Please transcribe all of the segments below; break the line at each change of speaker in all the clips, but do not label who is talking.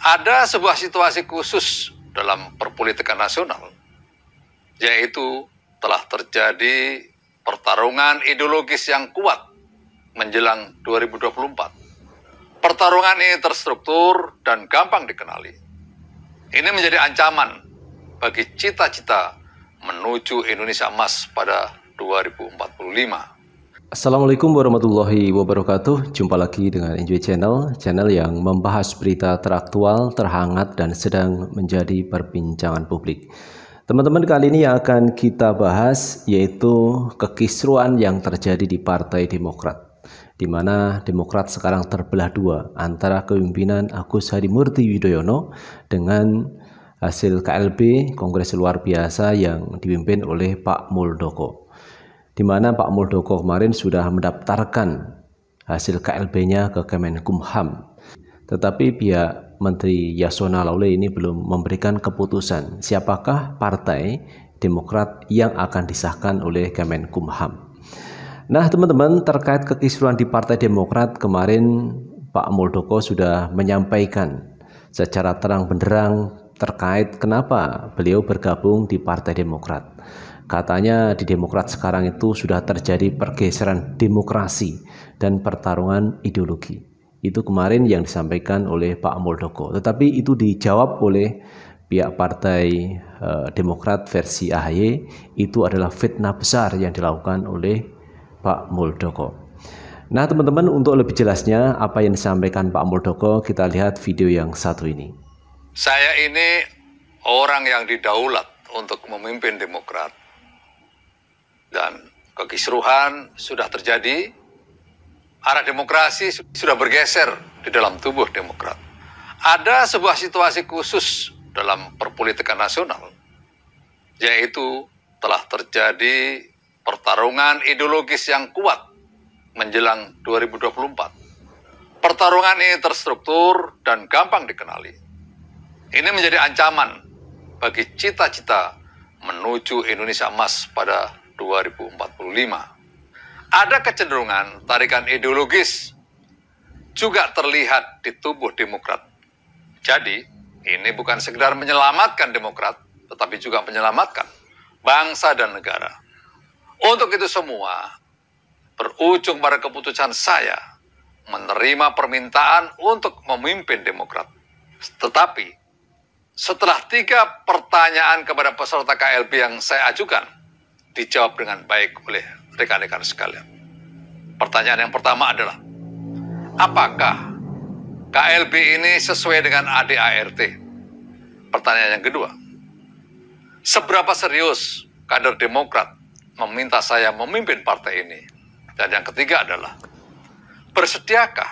ada sebuah situasi khusus dalam perpolitikan nasional, yaitu telah terjadi pertarungan ideologis yang kuat menjelang 2024. Pertarungan ini terstruktur dan gampang dikenali. Ini menjadi ancaman bagi cita-cita menuju Indonesia emas pada 2045.
Assalamualaikum warahmatullahi wabarakatuh. Jumpa lagi dengan Enjoy Channel, channel yang membahas berita teraktual, terhangat, dan sedang menjadi perbincangan publik. Teman-teman, kali ini yang akan kita bahas yaitu kekisruan yang terjadi di Partai Demokrat, di mana Demokrat sekarang terbelah dua antara kepemimpinan Agus Harimurti Yudhoyono dengan hasil KLB Kongres Luar Biasa yang dipimpin oleh Pak Muldoko di mana Pak Muldoko kemarin sudah mendaftarkan hasil KLB-nya ke Kemenkumham. Tetapi pihak Menteri Yasona Lawli ini belum memberikan keputusan siapakah partai Demokrat yang akan disahkan oleh Kemenkumham. Nah, teman-teman, terkait kekisruan di Partai Demokrat kemarin Pak Muldoko sudah menyampaikan secara terang benderang terkait kenapa beliau bergabung di Partai Demokrat. Katanya di Demokrat sekarang itu sudah terjadi pergeseran demokrasi dan pertarungan ideologi. Itu kemarin yang disampaikan oleh Pak Muldoko. Tetapi itu dijawab oleh pihak Partai eh, Demokrat versi AHY itu adalah fitnah besar yang dilakukan oleh Pak Muldoko. Nah teman-teman untuk lebih jelasnya apa yang disampaikan Pak Muldoko kita lihat video yang satu
ini. Saya ini orang yang didaulat untuk memimpin Demokrat dan kekisruhan sudah terjadi, arah demokrasi sudah bergeser di dalam tubuh Demokrat. Ada sebuah situasi khusus dalam perpolitikan nasional, yaitu telah terjadi pertarungan ideologis yang kuat menjelang 2024. Pertarungan ini terstruktur dan gampang dikenali. Ini menjadi ancaman bagi cita-cita menuju Indonesia emas pada 2045 ada kecenderungan tarikan ideologis juga terlihat di tubuh Demokrat. Jadi, ini bukan sekedar menyelamatkan Demokrat, tetapi juga menyelamatkan bangsa dan negara. Untuk itu semua, berujung pada keputusan saya menerima permintaan untuk memimpin Demokrat. Tetapi, setelah tiga pertanyaan kepada peserta KLB yang saya ajukan, dijawab dengan baik oleh rekan-rekan sekalian. Pertanyaan yang pertama adalah, apakah KLB ini sesuai dengan ADART? Pertanyaan yang kedua, seberapa serius kader Demokrat meminta saya memimpin partai ini? Dan yang ketiga adalah, bersediakah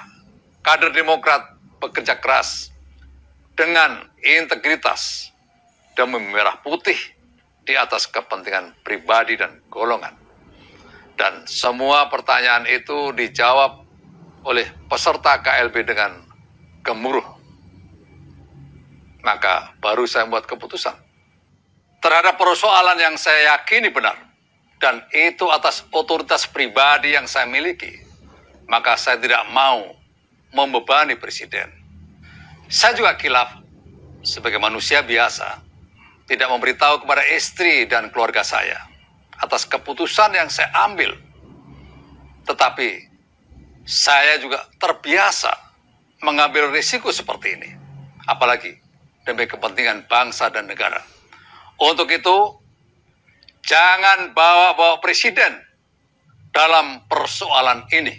kader Demokrat bekerja keras dengan integritas demi merah putih di atas kepentingan pribadi dan golongan. Dan semua pertanyaan itu dijawab oleh peserta KLB dengan gemuruh. Maka baru saya membuat keputusan terhadap persoalan yang saya yakini benar dan itu atas otoritas pribadi yang saya miliki. Maka saya tidak mau membebani presiden. Saya juga kilaf sebagai manusia biasa tidak memberitahu kepada istri dan keluarga saya atas keputusan yang saya ambil. Tetapi saya juga terbiasa mengambil risiko seperti ini. Apalagi demi kepentingan bangsa dan negara. Untuk itu, jangan bawa-bawa presiden dalam persoalan ini.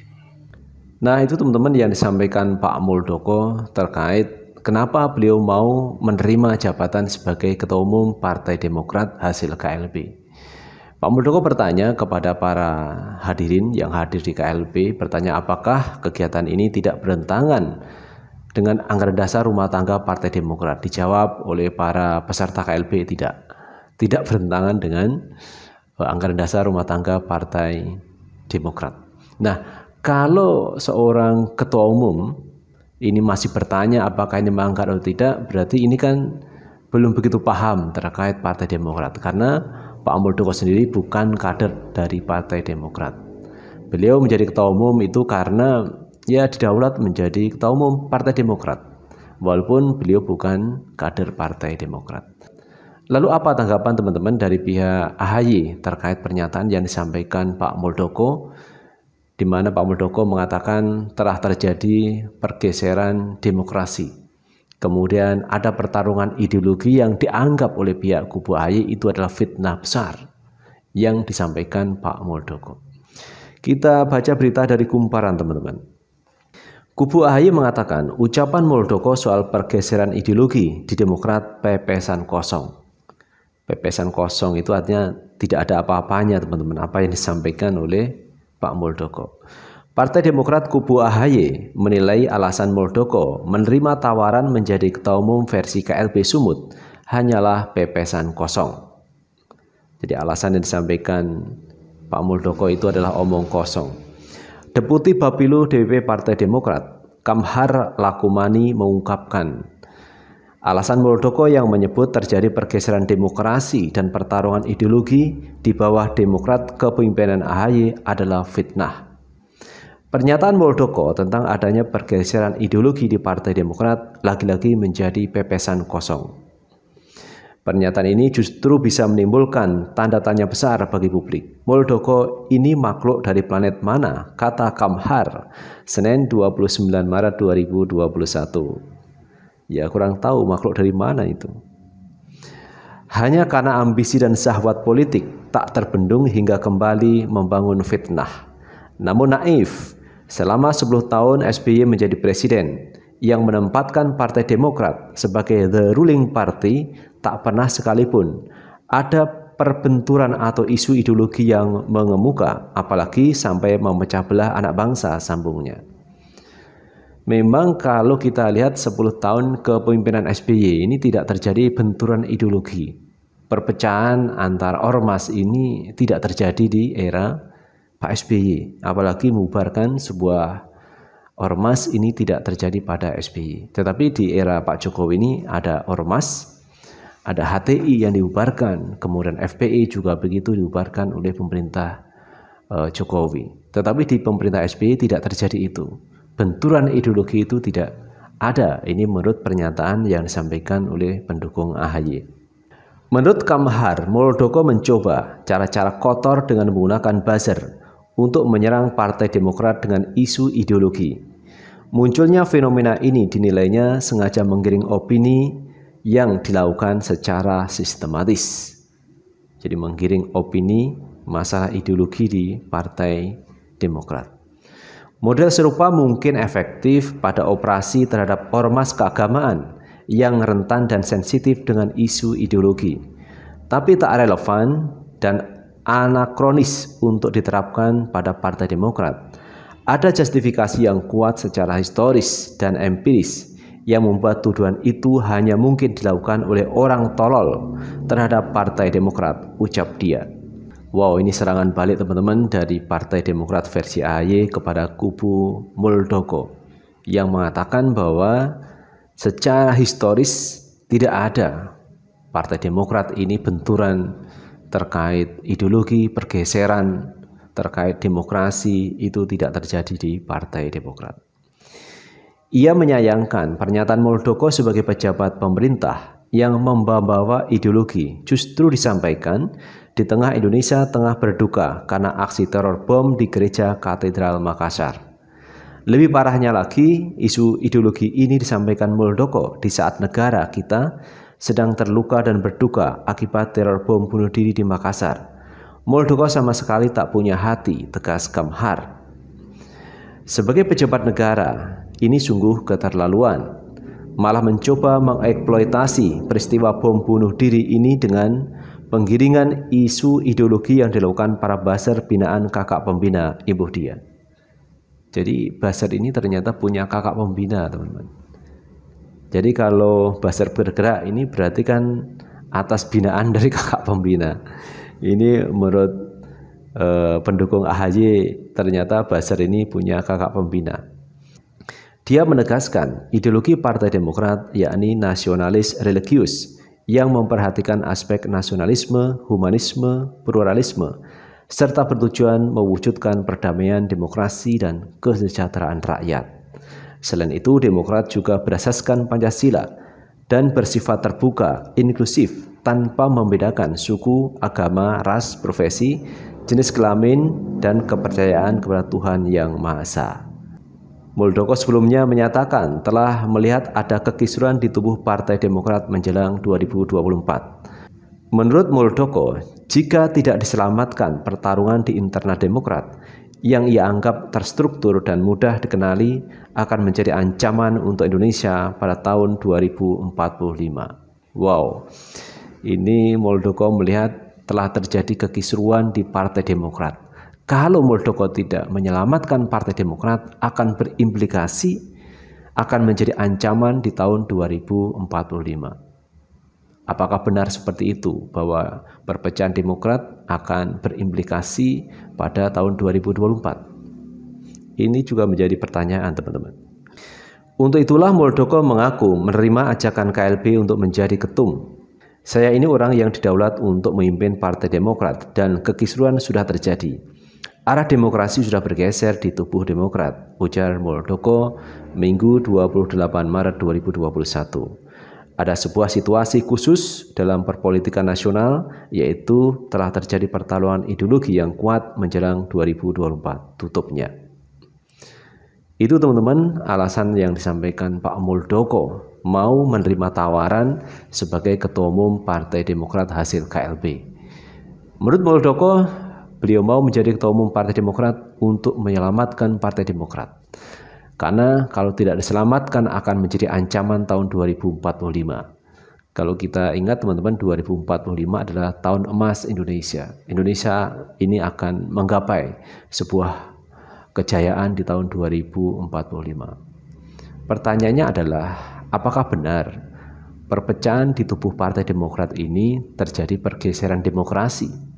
Nah, itu teman-teman yang disampaikan Pak Muldoko terkait Kenapa beliau mau menerima jabatan sebagai Ketua Umum Partai Demokrat hasil KLB? Pak Muldoko bertanya kepada para hadirin yang hadir di KLB, bertanya apakah kegiatan ini tidak berentangan dengan anggaran dasar rumah tangga Partai Demokrat. Dijawab oleh para peserta KLB tidak. Tidak berentangan dengan eh, anggaran dasar rumah tangga Partai Demokrat. Nah, kalau seorang ketua umum ini masih bertanya apakah ini mangkat atau tidak, berarti ini kan belum begitu paham terkait Partai Demokrat karena Pak Muldoko sendiri bukan kader dari Partai Demokrat. Beliau menjadi ketua umum itu karena ya didaulat menjadi ketua umum Partai Demokrat walaupun beliau bukan kader Partai Demokrat. Lalu apa tanggapan teman-teman dari pihak AHY terkait pernyataan yang disampaikan Pak Muldoko di mana Pak Muldoko mengatakan telah terjadi pergeseran demokrasi. Kemudian ada pertarungan ideologi yang dianggap oleh pihak kubu AY itu adalah fitnah besar yang disampaikan Pak Muldoko. Kita baca berita dari Kumparan teman-teman. Kubu AHY mengatakan ucapan Muldoko soal pergeseran ideologi di Demokrat pepesan kosong. Pepesan kosong itu artinya tidak ada apa-apanya teman-teman apa yang disampaikan oleh Pak Muldoko. Partai Demokrat kubu AHY menilai alasan Muldoko menerima tawaran menjadi ketua umum versi KLB Sumut hanyalah pepesan kosong. Jadi alasan yang disampaikan Pak Muldoko itu adalah omong kosong. Deputi Bapilu DPP Partai Demokrat, Kamhar Lakumani mengungkapkan Alasan Muldoko yang menyebut terjadi pergeseran demokrasi dan pertarungan ideologi di bawah demokrat kepemimpinan AHY adalah fitnah. Pernyataan Muldoko tentang adanya pergeseran ideologi di Partai Demokrat lagi-lagi menjadi pepesan kosong. Pernyataan ini justru bisa menimbulkan tanda tanya besar bagi publik. Muldoko ini makhluk dari planet mana? Kata Kamhar, Senin 29 Maret 2021. Ya kurang tahu makhluk dari mana itu. Hanya karena ambisi dan syahwat politik tak terbendung hingga kembali membangun fitnah. Namun naif, selama 10 tahun SBY menjadi presiden yang menempatkan Partai Demokrat sebagai the ruling party tak pernah sekalipun ada perbenturan atau isu ideologi yang mengemuka, apalagi sampai memecah belah anak bangsa, sambungnya. Memang kalau kita lihat 10 tahun kepemimpinan SBY ini tidak terjadi benturan ideologi. Perpecahan antar ormas ini tidak terjadi di era Pak SBY, apalagi mengubarkan sebuah ormas ini tidak terjadi pada SBY. Tetapi di era Pak Jokowi ini ada ormas, ada HTI yang diubarkan, kemudian FPI juga begitu diubarkan oleh pemerintah eh, Jokowi. Tetapi di pemerintah SBY tidak terjadi itu benturan ideologi itu tidak ada. Ini menurut pernyataan yang disampaikan oleh pendukung AHY. Menurut Kamhar, Muldoko mencoba cara-cara kotor dengan menggunakan buzzer untuk menyerang Partai Demokrat dengan isu ideologi. Munculnya fenomena ini dinilainya sengaja menggiring opini yang dilakukan secara sistematis. Jadi menggiring opini masalah ideologi di Partai Demokrat. Model serupa mungkin efektif pada operasi terhadap ormas keagamaan yang rentan dan sensitif dengan isu ideologi, tapi tak relevan dan anakronis untuk diterapkan pada Partai Demokrat. Ada justifikasi yang kuat secara historis dan empiris yang membuat tuduhan itu hanya mungkin dilakukan oleh orang tolol terhadap Partai Demokrat, ucap dia. Wow, ini serangan balik teman-teman dari Partai Demokrat versi AY kepada kubu Muldoko yang mengatakan bahwa secara historis tidak ada Partai Demokrat ini benturan terkait ideologi, pergeseran terkait demokrasi itu tidak terjadi di Partai Demokrat. Ia menyayangkan pernyataan Muldoko sebagai pejabat pemerintah yang membawa ideologi justru disampaikan di tengah Indonesia tengah berduka karena aksi teror bom di gereja Katedral Makassar. Lebih parahnya lagi, isu ideologi ini disampaikan Muldoko di saat negara kita sedang terluka dan berduka akibat teror bom bunuh diri di Makassar. Muldoko sama sekali tak punya hati, tegas Kamhar. Sebagai pejabat negara, ini sungguh keterlaluan malah mencoba mengeksploitasi peristiwa bom bunuh diri ini dengan penggiringan isu ideologi yang dilakukan para baser binaan kakak pembina ibu dia. Jadi baser ini ternyata punya kakak pembina teman-teman. Jadi kalau baser bergerak ini berarti kan atas binaan dari kakak pembina. Ini menurut eh, pendukung AHY ternyata baser ini punya kakak pembina. Dia menegaskan ideologi Partai Demokrat yakni nasionalis religius yang memperhatikan aspek nasionalisme, humanisme, pluralisme, serta bertujuan mewujudkan perdamaian demokrasi dan kesejahteraan rakyat. Selain itu, Demokrat juga berasaskan Pancasila dan bersifat terbuka, inklusif, tanpa membedakan suku, agama, ras, profesi, jenis kelamin, dan kepercayaan kepada Tuhan Yang Maha Esa. Muldoko sebelumnya menyatakan telah melihat ada kekisruan di tubuh Partai Demokrat menjelang 2024. Menurut Muldoko, jika tidak diselamatkan pertarungan di internal Demokrat, yang ia anggap terstruktur dan mudah dikenali akan menjadi ancaman untuk Indonesia pada tahun 2045. Wow, ini Muldoko melihat telah terjadi kekisruan di Partai Demokrat kalau Muldoko tidak menyelamatkan Partai Demokrat akan berimplikasi akan menjadi ancaman di tahun 2045. Apakah benar seperti itu bahwa perpecahan Demokrat akan berimplikasi pada tahun 2024? Ini juga menjadi pertanyaan teman-teman. Untuk itulah Muldoko mengaku menerima ajakan KLB untuk menjadi ketum saya ini orang yang didaulat untuk memimpin Partai Demokrat dan kekisruan sudah terjadi. Arah demokrasi sudah bergeser di tubuh Demokrat, ujar Muldoko Minggu 28 Maret 2021 ada sebuah situasi khusus dalam perpolitikan nasional, yaitu telah terjadi pertaruhan ideologi yang kuat menjelang 2024 tutupnya. Itu teman-teman alasan yang disampaikan Pak Muldoko mau menerima tawaran sebagai Ketua Umum Partai Demokrat hasil KLB. Menurut Muldoko, beliau mau menjadi ketua umum Partai Demokrat untuk menyelamatkan Partai Demokrat. Karena kalau tidak diselamatkan akan menjadi ancaman tahun 2045. Kalau kita ingat teman-teman 2045 adalah tahun emas Indonesia. Indonesia ini akan menggapai sebuah kejayaan di tahun 2045. Pertanyaannya adalah apakah benar perpecahan di tubuh Partai Demokrat ini terjadi pergeseran demokrasi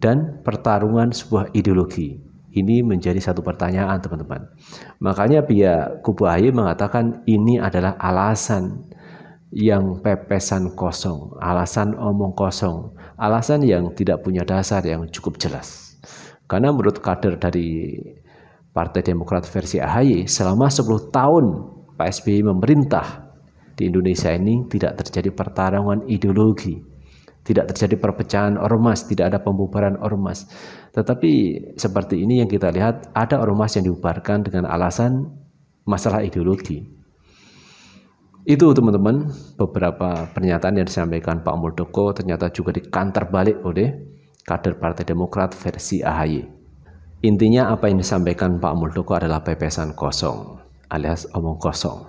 dan pertarungan sebuah ideologi. Ini menjadi satu pertanyaan teman-teman. Makanya pihak kubu AHY mengatakan ini adalah alasan yang pepesan kosong, alasan omong kosong, alasan yang tidak punya dasar yang cukup jelas. Karena menurut kader dari Partai Demokrat versi AHY, selama 10 tahun Pak SBY memerintah di Indonesia ini tidak terjadi pertarungan ideologi, tidak terjadi perpecahan ormas, tidak ada pembubaran ormas. Tetapi seperti ini yang kita lihat ada ormas yang dibubarkan dengan alasan masalah ideologi. Itu teman-teman beberapa pernyataan yang disampaikan Pak Muldoko ternyata juga dikantar balik oleh kader Partai Demokrat versi AHY. Intinya apa yang disampaikan Pak Muldoko adalah pepesan kosong alias omong kosong.